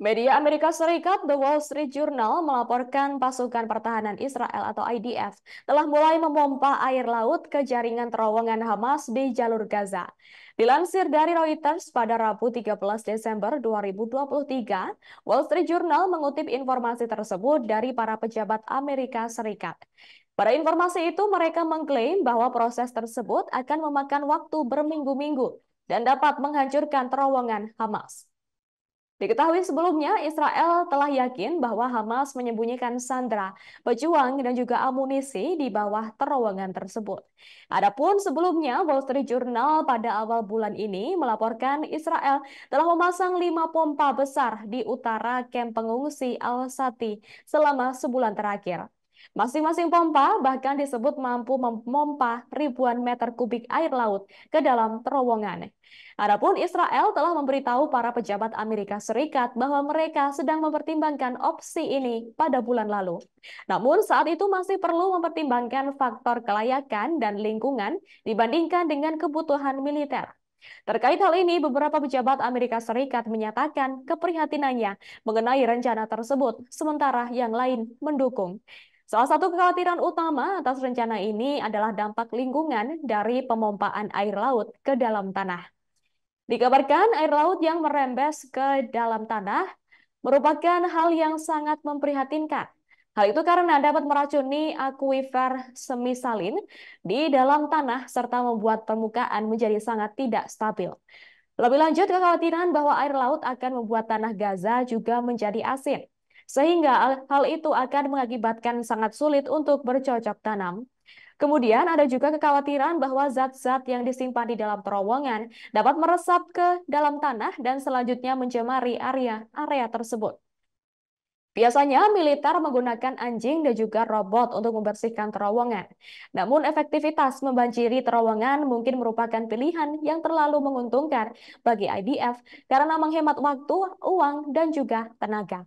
Media Amerika Serikat, The Wall Street Journal, melaporkan pasukan pertahanan Israel atau IDF telah mulai memompa air laut ke jaringan terowongan Hamas di jalur Gaza. Dilansir dari Reuters pada Rabu 13 Desember 2023, Wall Street Journal mengutip informasi tersebut dari para pejabat Amerika Serikat. Pada informasi itu, mereka mengklaim bahwa proses tersebut akan memakan waktu berminggu-minggu dan dapat menghancurkan terowongan Hamas. Diketahui sebelumnya, Israel telah yakin bahwa Hamas menyembunyikan sandera, pejuang, dan juga amunisi di bawah terowongan tersebut. Adapun sebelumnya, Wall Street Journal pada awal bulan ini melaporkan Israel telah memasang lima pompa besar di utara kamp pengungsi Al-Sati selama sebulan terakhir. Masing-masing pompa bahkan disebut mampu memompa ribuan meter kubik air laut ke dalam terowongan. Adapun Israel telah memberitahu para pejabat Amerika Serikat bahwa mereka sedang mempertimbangkan opsi ini pada bulan lalu. Namun saat itu masih perlu mempertimbangkan faktor kelayakan dan lingkungan dibandingkan dengan kebutuhan militer. Terkait hal ini, beberapa pejabat Amerika Serikat menyatakan keprihatinannya mengenai rencana tersebut, sementara yang lain mendukung. Salah satu kekhawatiran utama atas rencana ini adalah dampak lingkungan dari pemompaan air laut ke dalam tanah. Dikabarkan air laut yang merembes ke dalam tanah merupakan hal yang sangat memprihatinkan. Hal itu karena dapat meracuni akuifer semisalin di dalam tanah serta membuat permukaan menjadi sangat tidak stabil. Lebih lanjut, kekhawatiran bahwa air laut akan membuat tanah Gaza juga menjadi asin sehingga hal itu akan mengakibatkan sangat sulit untuk bercocok tanam. Kemudian ada juga kekhawatiran bahwa zat-zat yang disimpan di dalam terowongan dapat meresap ke dalam tanah dan selanjutnya mencemari area area tersebut. Biasanya militer menggunakan anjing dan juga robot untuk membersihkan terowongan. Namun efektivitas membanjiri terowongan mungkin merupakan pilihan yang terlalu menguntungkan bagi IDF karena menghemat waktu, uang, dan juga tenaga.